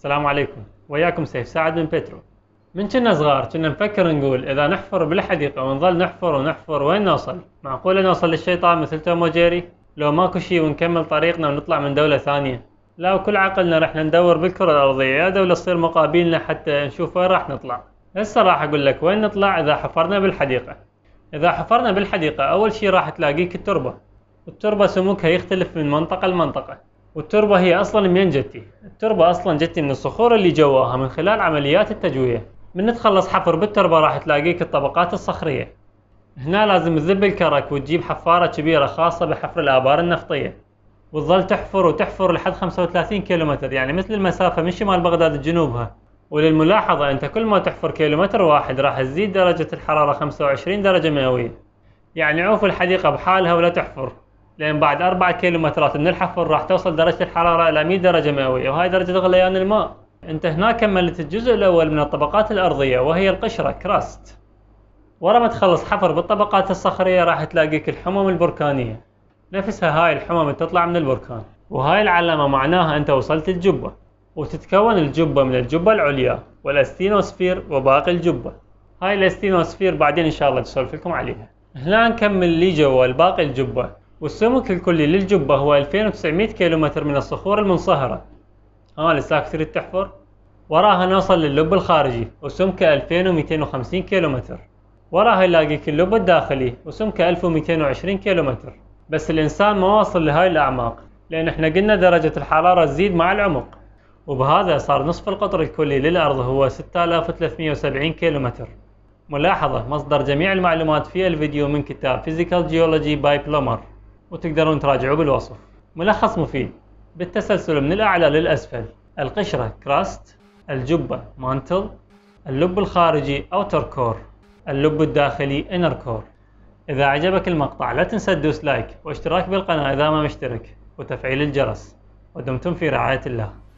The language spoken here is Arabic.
السلام عليكم وياكم سيف سعد من بترو من كنا صغار كنا نفكر نقول اذا نحفر بالحديقه ونظل نحفر ونحفر وين نوصل معقوله نوصل للشيطان مثل توم وجيري لو ماكو شيء ونكمل طريقنا ونطلع من دوله ثانيه لا وكل عقلنا رحنا ندور بالكره الارضيه يا دوله تصير مقابلنا حتى نشوف وين راح نطلع هسه راح اقول لك وين نطلع اذا حفرنا بالحديقه اذا حفرنا بالحديقه اول شيء راح تلاقيك التربه التربه سموكها يختلف من منطقه لمنطقه والتربة هي أصلا من جتي؟ التربة أصلا جتي من الصخور اللي جواها من خلال عمليات التجوية من تخلص حفر بالتربة راح تلاقيك الطبقات الصخرية هنا لازم تذب الكرك وتجيب حفارة كبيرة خاصة بحفر الآبار النفطية وتظل تحفر وتحفر لحد 35 كيلومتر يعني مثل المسافة من شمال بغداد لجنوبها وللملاحظة أنت كل ما تحفر كيلومتر واحد راح تزيد درجة الحرارة 25 درجة مئوية يعني عوف الحديقة بحالها ولا تحفر لأن بعد 4 كيلومترات من الحفر راح توصل درجة الحرارة إلى 100 درجة مئوية وهاي درجة غليان الماء أنت هنا كملت الجزء الأول من الطبقات الأرضية وهي القشرة كراست ورا ما تخلص حفر بالطبقات الصخرية راح تلاقيك الحمم البركانية نفسها هاي الحمم اللي تطلع من البركان وهاي العلامة معناها أنت وصلت الجبة وتتكون الجبة من الجبة العليا والاستينوسفير وباقي الجبة هاي الاستينوسفير بعدين إن شاء الله نسولف لكم عليها هنا نكمل لي جوا باقي الجبة والسمك الكلي للجبة هو 2900 كيلومتر من الصخور المنصهرة ها آه، لساك تريد تحفر وراها نوصل للب الخارجي وسمكه 2250 كيلومتر وراها يلاقيك اللب الداخلي وسمكه 1220 كيلومتر بس الإنسان ما واصل لهاي الأعماق لأن احنا قلنا درجة الحرارة تزيد مع العمق وبهذا صار نصف القطر الكلي للأرض هو 6370 كيلومتر ملاحظة مصدر جميع المعلومات في الفيديو من كتاب Physical Geology by Plummer وتقدرون تراجعوا بالوصف ملخص مفيد بالتسلسل من الأعلى للأسفل القشرة كراست الجبة مانتل اللب الخارجي أوتر كور اللب الداخلي إنر كور إذا عجبك المقطع لا تنسى تدوس لايك واشتراك بالقناة إذا ما مشترك وتفعيل الجرس ودمتم في رعاية الله